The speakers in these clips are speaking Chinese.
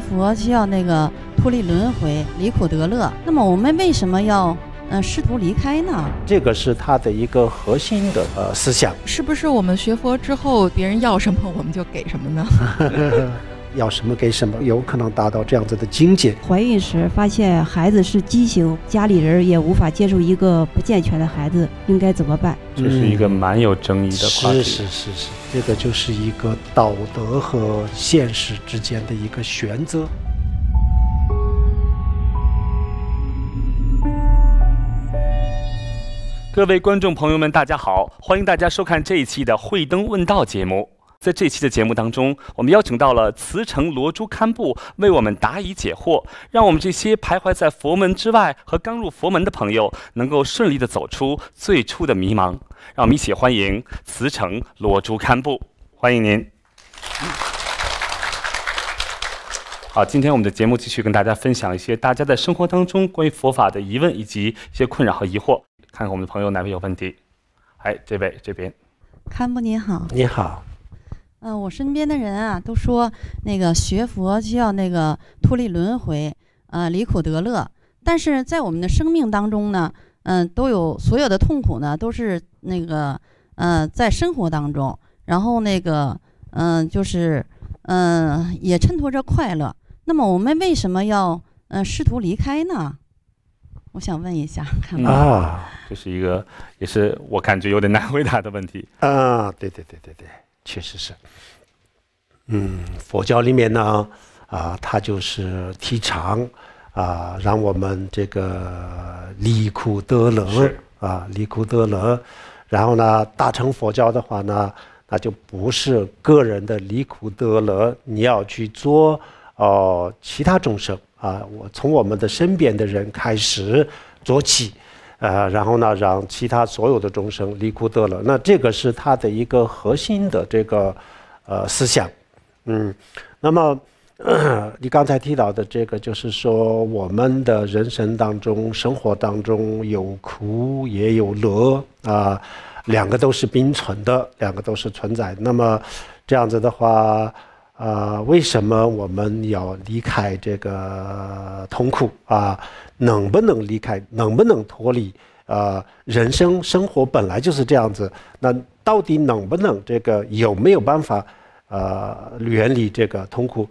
佛需要那个脱离轮回，离苦得乐。那么我们为什么要呃试图离开呢？这个是他的一个核心的呃思想。是不是我们学佛之后，别人要什么我们就给什么呢？要什么给什么，有可能达到这样子的境界。怀孕时发现孩子是畸形，家里人也无法接受一个不健全的孩子，应该怎么办？这是一个蛮有争议的话题。是是是是，这个就是一个道德和现实之间的一个选择。各位观众朋友们，大家好，欢迎大家收看这一期的《慧灯问道》节目。在这期的节目当中，我们邀请到了慈城罗珠堪布为我们答疑解惑，让我们这些徘徊在佛门之外和刚入佛门的朋友能够顺利的走出最初的迷茫。让我们一起欢迎慈城罗珠堪布，欢迎您。好，今天我们的节目继续跟大家分享一些大家在生活当中关于佛法的疑问以及一些困扰和疑惑。看看我们的朋友哪位有问题？哎，这位这边，堪布您好，你好。嗯，我身边的人啊，都说那个学佛需要那个脱离轮回，呃，离苦得乐。但是在我们的生命当中呢，嗯，都有所有的痛苦呢，都是那个，嗯，在生活当中，然后那个，嗯，就是，嗯，也衬托着快乐。那么我们为什么要，嗯，试图离开呢？我想问一下，看。啊，这是一个，也是我感觉有点难回答的问题。啊，对对对对对。确实是，嗯，佛教里面呢，啊，它就是提倡啊，让我们这个离苦得乐啊，离苦得乐。然后呢，大乘佛教的话呢，那就不是个人的离苦得乐，你要去做哦，其他众生啊，我从我们的身边的人开始做起。呃，然后呢，让其他所有的众生离苦得乐，那这个是他的一个核心的这个呃思想，嗯，那么 你刚才提到的这个，就是说我们的人生当中、生活当中有苦也有乐啊，两个都是并存的，两个都是存在。那么这样子的话。呃，为什么我们要离开这个痛苦啊？能不能离开？能不能脱离？呃，人生生活本来就是这样子。那到底能不能这个有没有办法？呃，远离这个痛苦，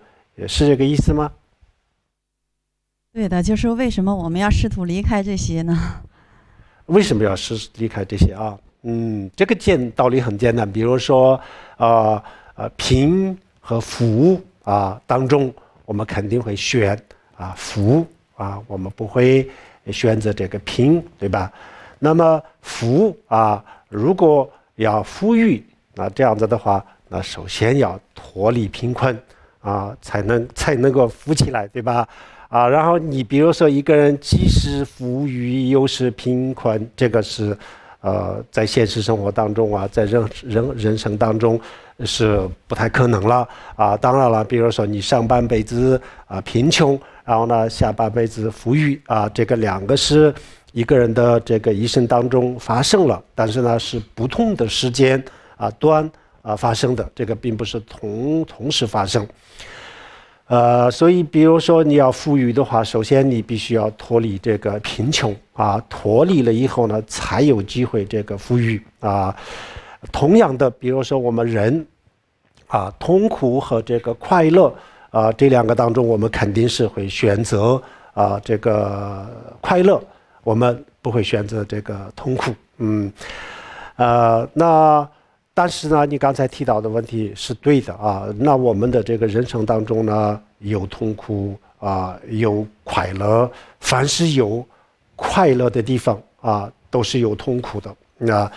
是这个意思吗？对的，就是为什么我们要试图离开这些呢？为什么要试离开这些啊？嗯，这个简道理很简单。比如说，呃呃，贫。和福啊当中，我们肯定会选啊福啊，我们不会选择这个贫，对吧？那么福啊，如果要富裕，那这样子的话，那首先要脱离贫困啊，才能才能够富起来，对吧？啊，然后你比如说一个人既是富裕又是贫困，这个是。呃，在现实生活当中啊，在人人人生当中，是不太可能了啊。当然了，比如说你上半辈子啊贫穷，然后呢下半辈子富裕啊，这个两个是一个人的这个一生当中发生了，但是呢是不同的时间啊端啊发生的，这个并不是同同时发生。呃，所以比如说你要富裕的话，首先你必须要脱离这个贫穷啊，脱离了以后呢，才有机会这个富裕啊。同样的，比如说我们人啊，痛苦和这个快乐啊这两个当中，我们肯定是会选择啊这个快乐，我们不会选择这个痛苦。嗯，呃，那。但是呢，你刚才提到的问题是对的啊。那我们的这个人生当中呢，有痛苦啊，有快乐，凡是有快乐的地方啊，都是有痛苦的。那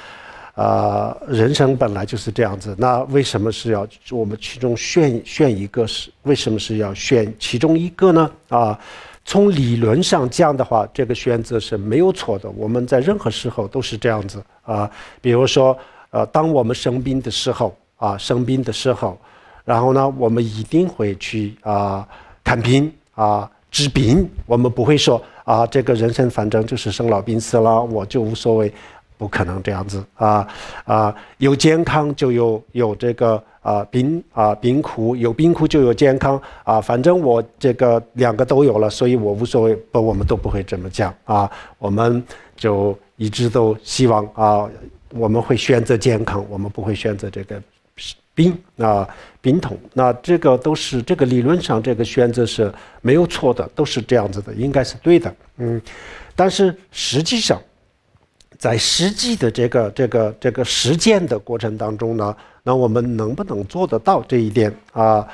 啊，人生本来就是这样子。那为什么是要我们其中选选一个？是为什么是要选其中一个呢？啊，从理论上讲的话，这个选择是没有错的。我们在任何时候都是这样子啊，比如说。呃，当我们生病的时候啊，生病的时候，然后呢，我们一定会去啊看病啊治病。我们不会说啊，这个人生反正就是生老病死了，我就无所谓。不可能这样子啊啊，有健康就有有这个啊病啊病苦，有病苦就有健康啊。反正我这个两个都有了，所以我无所谓。不，我们都不会这么讲啊。我们就一直都希望啊。我们会选择健康，我们不会选择这个病啊病痛。那这个都是这个理论上这个选择是没有错的，都是这样子的，应该是对的。嗯，但是实际上，在实际的这个这个这个实践的过程当中呢，那我们能不能做得到这一点啊？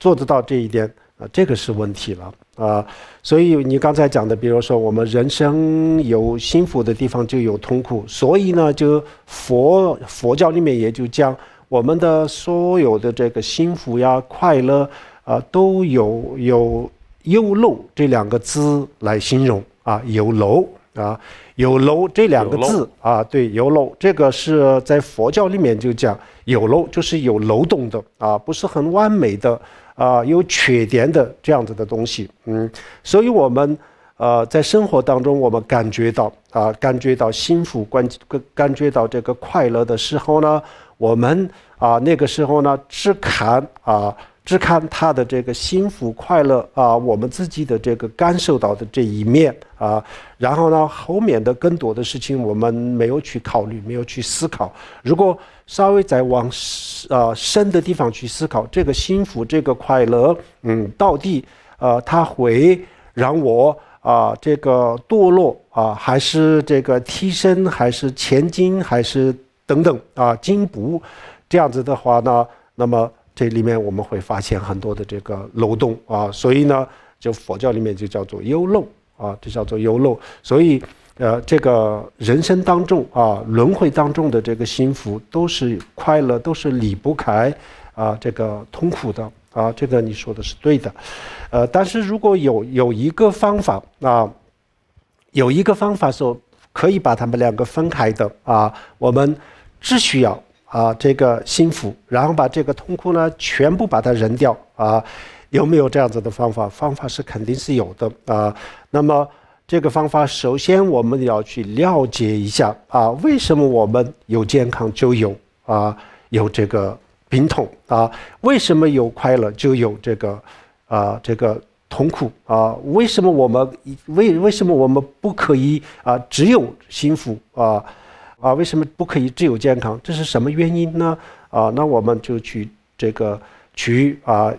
做得到这一点？啊，这个是问题了啊，所以你刚才讲的，比如说我们人生有幸福的地方就有痛苦，所以呢，就佛佛教里面也就讲我们的所有的这个幸福呀、快乐啊，都有有有漏这两个字来形容啊，有漏啊，有漏这两个字啊，对，有漏，这个是在佛教里面就讲有漏，就是有漏洞的啊，不是很完美的。啊，有缺点的这样子的东西，嗯，所以我们，呃，在生活当中，我们感觉到啊，感觉到幸福关，感感觉到这个快乐的时候呢，我们啊，那个时候呢，只看啊。只看他的这个幸福、快乐啊，我们自己的这个感受到的这一面啊，然后呢后面的更多的事情我们没有去考虑，没有去思考。如果稍微再往啊深的地方去思考，这个幸福、这个快乐，嗯，到底呃他会让我啊这个堕落啊，还是这个提升，还是前进，还是等等啊进步？这样子的话呢，那么。这里面我们会发现很多的这个漏洞啊，所以呢，就佛教里面就叫做“优漏”啊，就叫做“优漏”。所以，呃，这个人生当中啊，轮回当中的这个幸福都是快乐，都是离不开啊这个痛苦的啊。这个你说的是对的，呃，但是如果有有一个方法啊，有一个方法说可以把他们两个分开的啊，我们只需要。啊，这个幸福，然后把这个痛苦呢，全部把它扔掉啊，有没有这样子的方法？方法是肯定是有的啊。那么这个方法，首先我们要去了解一下啊，为什么我们有健康就有啊有这个病痛啊？为什么有快乐就有这个啊这个痛苦啊？为什么我们为为什么我们不可以啊只有幸福啊？啊，为什么不可以自由健康？这是什么原因呢？啊，那我们就去这个去啊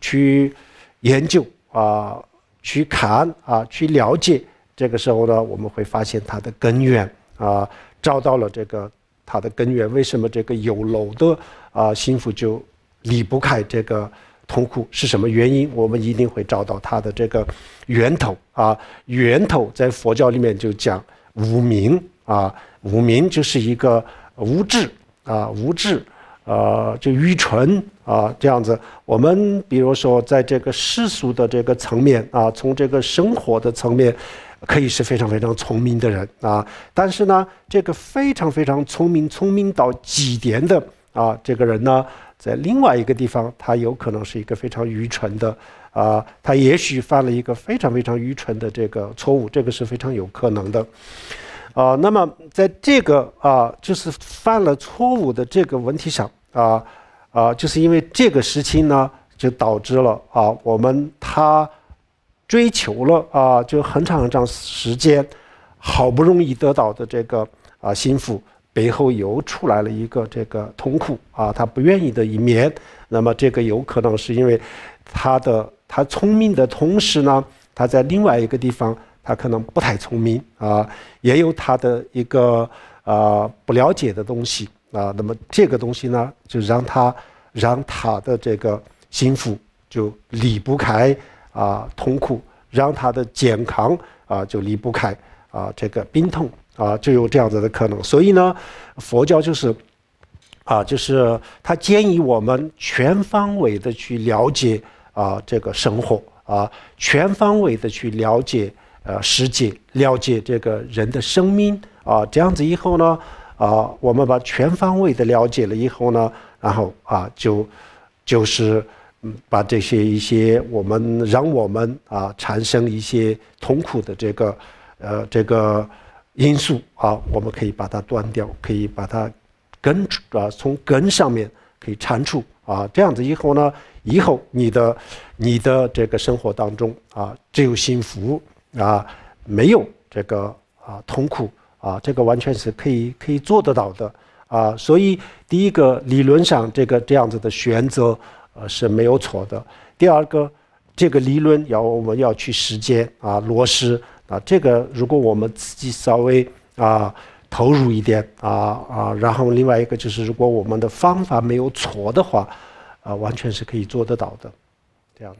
去研究啊去看啊去了解。这个时候呢，我们会发现它的根源啊，找到了这个它的根源。为什么这个有漏的啊幸福就离不开这个痛苦？是什么原因？我们一定会找到它的这个源头啊。源头在佛教里面就讲无明。啊，无名就是一个无智啊，无智，呃，就愚蠢啊，这样子。我们比如说，在这个世俗的这个层面啊，从这个生活的层面，可以是非常非常聪明的人啊。但是呢，这个非常非常聪明、聪明到极点的啊，这个人呢，在另外一个地方，他有可能是一个非常愚蠢的啊。他也许犯了一个非常非常愚蠢的这个错误，这个是非常有可能的。啊，那么在这个啊，就是犯了错误的这个问题上啊，啊，就是因为这个事情呢，就导致了啊，我们他追求了啊，就很长很长时间，好不容易得到的这个啊幸福，背后又出来了一个这个痛苦啊，他不愿意的一面。那么这个有可能是因为他的他聪明的同时呢，他在另外一个地方。他可能不太聪明啊，也有他的一个啊不了解的东西啊。那么这个东西呢，就让他让他的这个心腹就离不开啊痛苦，让他的健康啊就离不开啊这个病痛啊，就有这样子的可能。所以呢，佛教就是啊，就是他建议我们全方位的去了解啊这个生活啊，全方位的去了解。呃，世界了解这个人的生命啊，这样子以后呢，啊，我们把全方位的了解了以后呢，然后啊，就就是把这些一些我们让我们啊产生一些痛苦的这个呃这个因素啊，我们可以把它断掉，可以把它根啊从根上面可以铲除啊，这样子以后呢，以后你的你的这个生活当中啊，只有幸福。啊，没有这个啊痛苦啊，这个完全是可以可以做得到的啊。所以第一个理论上这个这样子的选择呃是没有错的。第二个这个理论要我们要去实践啊落实啊，这个如果我们自己稍微啊投入一点啊啊，然后另外一个就是如果我们的方法没有错的话，啊完全是可以做得到的。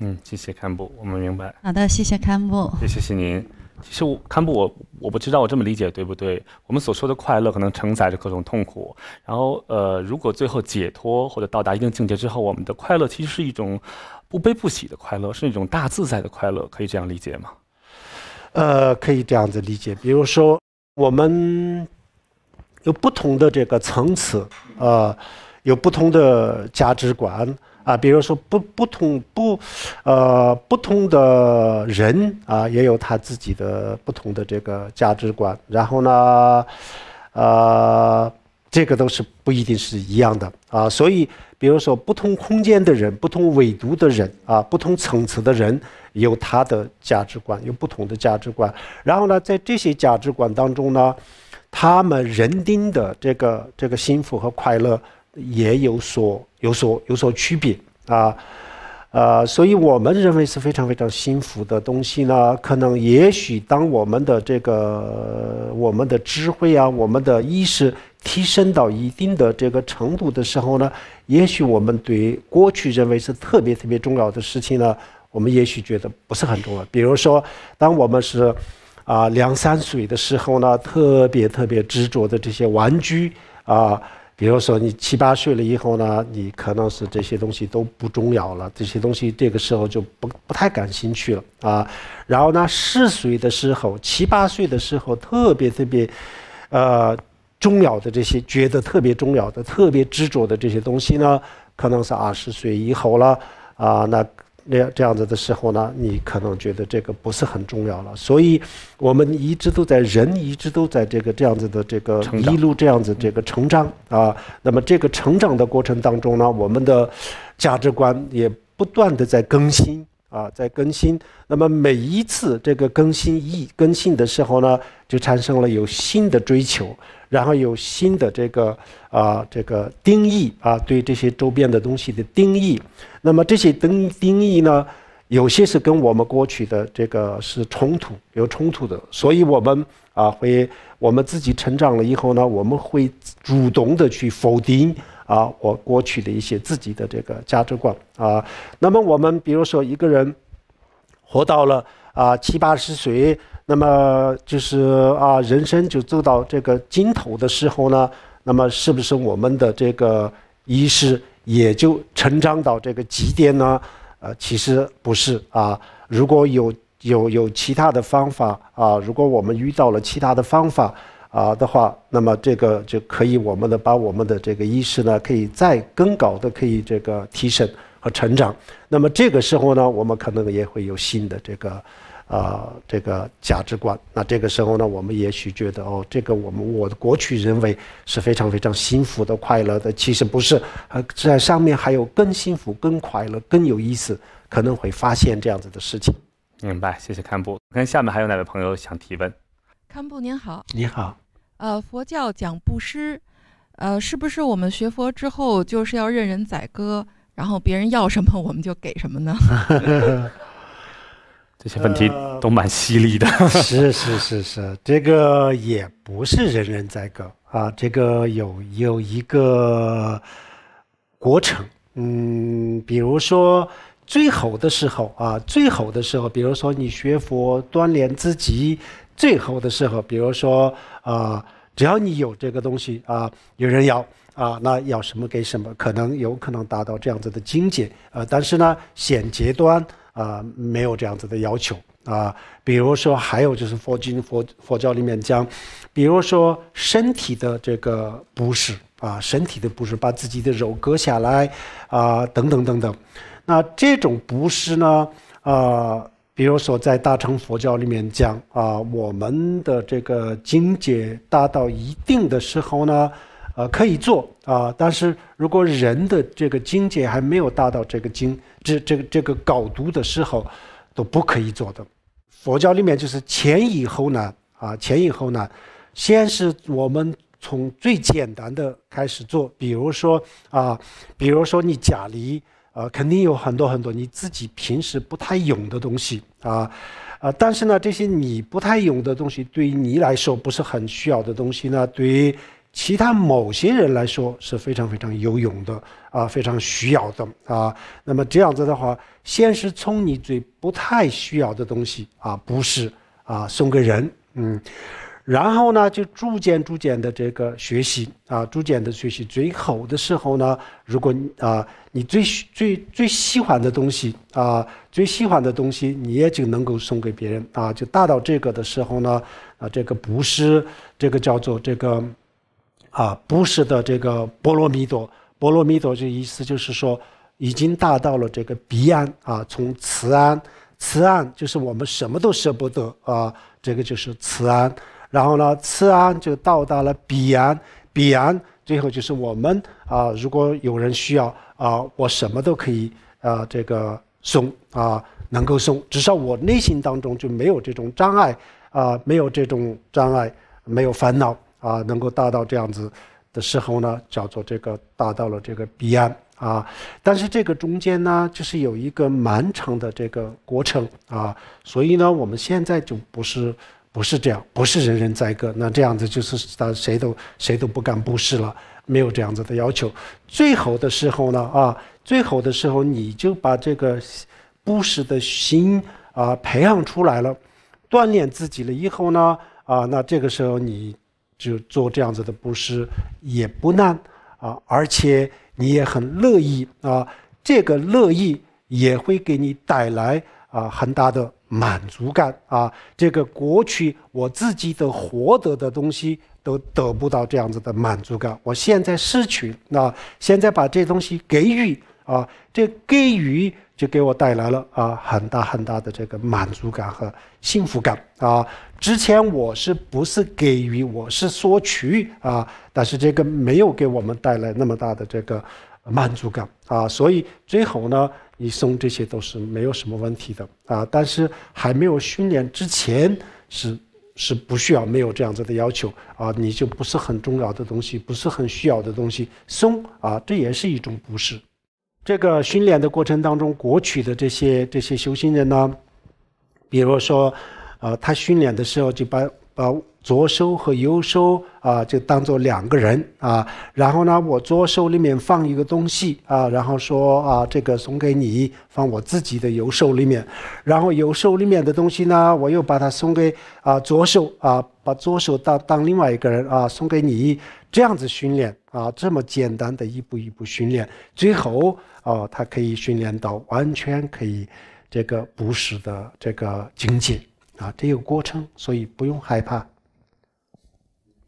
嗯，谢谢堪布，我们明白。好的，谢谢堪布。也谢谢您。其实，堪布，我我不知道，我这么理解对不对？我们所说的快乐，可能承载着各种痛苦。然后，呃，如果最后解脱或者到达一定境界之后，我们的快乐其实是一种不悲不喜的快乐，是一种大自在的快乐，可以这样理解吗？呃，可以这样子理解。比如说，我们有不同的这个层次，呃，有不同的价值观。啊，比如说不不同不，呃不同的人啊，也有他自己的不同的这个价值观。然后呢，呃，这个都是不一定是一样的啊。所以，比如说不同空间的人、不同纬度的人啊、不同层次的人，有他的价值观，有不同的价值观。然后呢，在这些价值观当中呢，他们认定的这个这个幸福和快乐也有所。有所有所区别啊，呃，所以我们认为是非常非常幸福的东西呢。可能也许当我们的这个我们的智慧啊，我们的意识提升到一定的这个程度的时候呢，也许我们对过去认为是特别特别重要的事情呢，我们也许觉得不是很重要。比如说，当我们是啊，两三岁的时候呢，特别特别执着的这些玩具啊。比如说，你七八岁了以后呢，你可能是这些东西都不重要了，这些东西这个时候就不不太感兴趣了啊。然后呢，十岁的时候、七八岁的时候特别特别，呃，重要的这些，觉得特别重要的、特别执着的这些东西呢，可能是二十岁以后了啊，那。这样这样子的时候呢，你可能觉得这个不是很重要了。所以，我们一直都在人，一直都在这个这样子的这个一路这样子这个成长啊。那么，这个成长的过程当中呢，我们的价值观也不断的在更新啊，在更新。那么每一次这个更新一更新的时候呢，就产生了有新的追求。然后有新的这个啊，这个定义啊，对这些周边的东西的定义。那么这些定定义呢，有些是跟我们过去的这个是冲突有冲突的，所以我们啊会我们自己成长了以后呢，我们会主动的去否定啊我过去的一些自己的这个价值观啊。那么我们比如说一个人活到了啊七八十岁。那么就是啊，人生就走到这个尽头的时候呢，那么是不是我们的这个意识也就成长到这个极点呢？呃，其实不是啊。如果有有有其他的方法啊，如果我们遇到了其他的方法啊的话，那么这个就可以我们的把我们的这个意识呢，可以再更高的可以这个提升和成长。那么这个时候呢，我们可能也会有新的这个。啊，这个价值观。那这个时候呢，我们也许觉得哦，这个我们我的过去认为是非常非常幸福的、快乐的，其实不是。啊，在上面还有更幸福、更快乐、更有意思，可能会发现这样子的事情。明白，谢谢堪布。看下面还有哪位朋友想提问？堪布您好，你好。呃，佛教讲布施，呃，是不是我们学佛之后就是要任人宰割，然后别人要什么我们就给什么呢？这些问题都蛮犀利的。是是是是，这个也不是人人在搞啊，这个有有一个过程。嗯，比如说最好的时候啊，最好的时候，比如说你学佛锻炼自己，最好的时候，比如说啊，只要你有这个东西啊，有人要啊，那要什么给什么，可能有可能达到这样子的境界。呃，但是呢，显极端。啊，没有这样子的要求啊。比如说，还有就是佛经佛佛教里面讲，比如说身体的这个布施啊，身体的布施，把自己的肉割下来啊，等等等等。那这种布施呢，啊，比如说在大乘佛教里面讲啊，我们的这个境界达到一定的时候呢。啊，可以做啊，但是如果人的这个境界还没有达到这个精这这个这个高度的时候，都不可以做的。佛教里面就是前以后呢啊，前以后呢，先是我们从最简单的开始做，比如说啊，比如说你家里啊，肯定有很多很多你自己平时不太用的东西啊啊，但是呢，这些你不太用的东西，对于你来说不是很需要的东西呢，对于。其他某些人来说是非常非常有用的啊，非常需要的啊。那么这样子的话，先是从你最不太需要的东西啊，不是啊，送给人嗯，然后呢，就逐渐逐渐的这个学习啊，逐渐的学习，最后的时候呢，如果啊，你最最最喜欢的东西啊，最喜欢的东西，你也就能够送给别人啊，就达到这个的时候呢啊，这个不是这个叫做这个。啊，不是的，这个波罗蜜多，波罗蜜多就意思就是说，已经达到了这个彼岸啊。从此岸，此岸就是我们什么都舍不得啊，这个就是此岸。然后呢，此岸就到达了彼岸，彼岸最后就是我们啊，如果有人需要啊，我什么都可以啊，这个送啊，能够送，至少我内心当中就没有这种障碍啊，没有这种障碍，没有烦恼。啊，能够达到这样子的时候呢，叫做这个达到了这个彼岸啊。但是这个中间呢，就是有一个漫长的这个过程啊。所以呢，我们现在就不是不是这样，不是人人在格，那这样子就是他谁都谁都不敢布施了，没有这样子的要求。最好的时候呢，啊，最好的时候你就把这个布施的心啊培养出来了，锻炼自己了以后呢，啊，那这个时候你。就做这样子的布施也不难啊，而且你也很乐意啊，这个乐意也会给你带来啊很大的满足感啊。这个过去我自己的获得的东西都得不到这样子的满足感，我现在失去，那现在把这东西给予啊，这给予。就给我带来了啊，很大很大的这个满足感和幸福感啊！之前我是不是给予，我是索取啊？但是这个没有给我们带来那么大的这个满足感啊！所以最后呢，你松这些都是没有什么问题的啊！但是还没有训练之前是是不需要没有这样子的要求啊！你就不是很重要的东西，不是很需要的东西松啊，这也是一种不适。这个训练的过程当中，国取的这些这些修行人呢，比如说，呃，他训练的时候就把把。左手和右手啊，就当做两个人啊。然后呢，我左手里面放一个东西啊，然后说啊，这个送给你，放我自己的右手里面。然后右手里面的东西呢，我又把它送给啊左手啊，把左手当当另外一个人啊，送给你。这样子训练啊，这么简单的一步一步训练，最后啊，他可以训练到完全可以这个不食的这个境界啊。这个过程，所以不用害怕。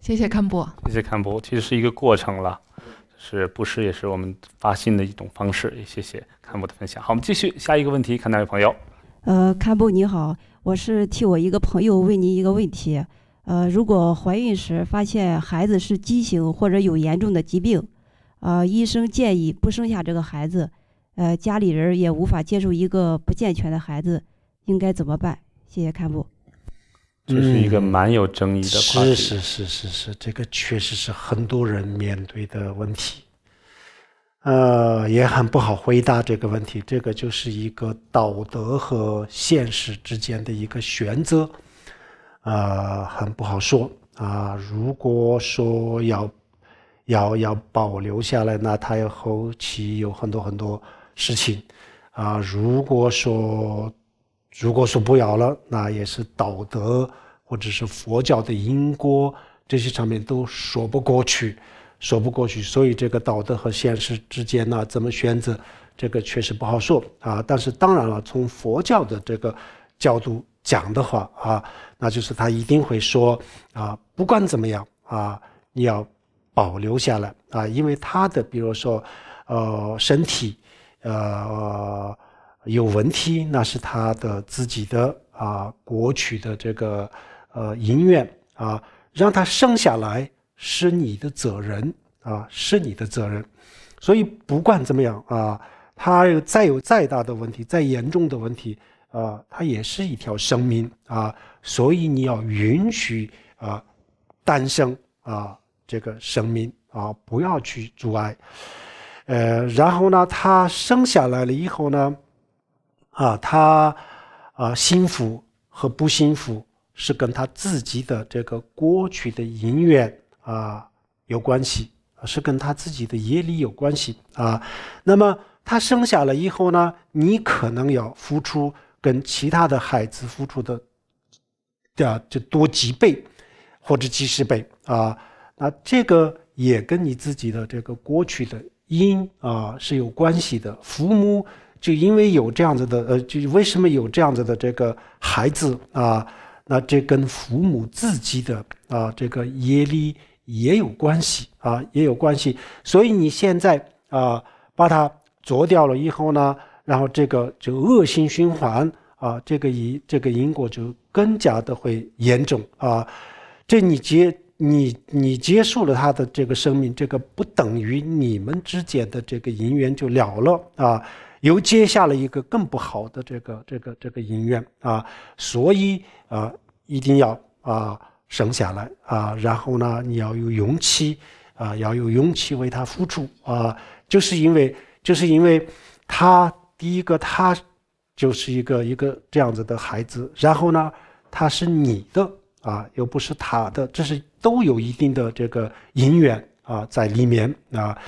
谢谢堪布。谢谢堪布，其实是一个过程了，是布施，也是我们发心的一种方式。也谢谢堪布的分享。好，我们继续下一个问题，看哪位朋友？呃，堪布你好，我是替我一个朋友问您一个问题。呃，如果怀孕时发现孩子是畸形或者有严重的疾病，呃，医生建议不生下这个孩子，呃，家里人也无法接受一个不健全的孩子，应该怎么办？谢谢堪布。这是一个蛮有争议的，是是是是是，这个确实是很多人面对的问题，呃，也很不好回答这个问题。这个就是一个道德和现实之间的一个选择，啊，很不好说啊。如果说要要要保留下来，那他要后期有很多很多事情，啊，如果说。如果说不要了，那也是道德或者是佛教的因果这些上面都说不过去，说不过去。所以这个道德和现实之间呢，怎么选择，这个确实不好说啊。但是当然了，从佛教的这个角度讲的话啊，那就是他一定会说啊，不管怎么样啊，你要保留下来啊，因为他的比如说，呃，身体，呃。有问题，那是他的自己的啊，国曲的这个呃姻缘啊，让他生下来是你的责任啊，是你的责任。所以不管怎么样啊，他有再有再大的问题、再严重的问题啊，他也是一条生命啊，所以你要允许啊，诞生啊这个生命啊，不要去阻碍。呃，然后呢，他生下来了以后呢？啊，他啊，幸福和不幸福是跟他自己的这个过去的因缘啊有关系，是跟他自己的业力有关系啊。那么他生下了以后呢，你可能要付出跟其他的孩子付出的的就多几倍或者几十倍啊。那这个也跟你自己的这个过去的因啊是有关系的，父母。就因为有这样子的，呃，就为什么有这样子的这个孩子啊？那这跟父母自己的啊这个业力也有关系啊，也有关系。所以你现在啊把它做掉了以后呢，然后这个就恶性循环啊，这个因这个因果就更加的会严重啊。这你接你你接受了他的这个生命，这个不等于你们之间的这个姻缘就了了啊。又接下了一个更不好的这个这个这个姻缘啊，所以啊，一定要啊生下来啊，然后呢，你要有勇气啊，要有勇气为他付出啊，就是因为就是因为他第一个他就是一个一个这样子的孩子，然后呢，他是你的啊，又不是他的，这是都有一定的这个姻缘啊在里面啊，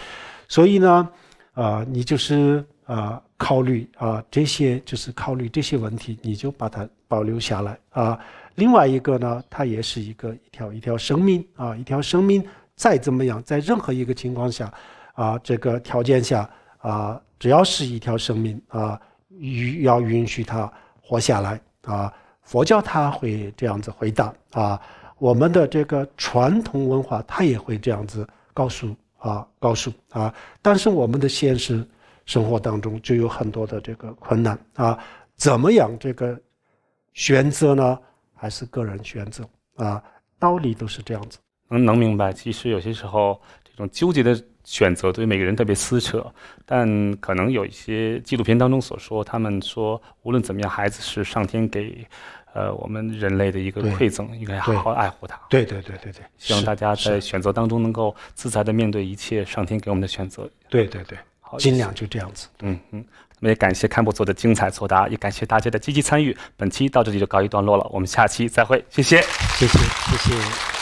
所以呢，呃，你就是呃。考虑啊，这些就是考虑这些问题，你就把它保留下来啊。另外一个呢，它也是一个一条一条生命啊，一条生命再怎么样，在任何一个情况下，啊，这个条件下啊，只要是一条生命啊，允要允许它活下来啊。佛教他会这样子回答啊，我们的这个传统文化他也会这样子告诉啊，告诉啊，但是我们的现实。生活当中就有很多的这个困难啊，怎么养这个选择呢？还是个人选择啊？道理都是这样子。能能明白，其实有些时候这种纠结的选择对每个人特别撕扯，但可能有一些纪录片当中所说，他们说无论怎么样，孩子是上天给呃我们人类的一个馈赠，应该好好爱护他。对对对对对，希望大家在选择当中能够自在的面对一切上天给我们的选择。对对对。尽量就这样子。嗯嗯，那么也感谢看播组的精彩作答，也感谢大家的积极参与。本期到这里就告一段落了，我们下期再会。谢谢，谢谢，谢谢。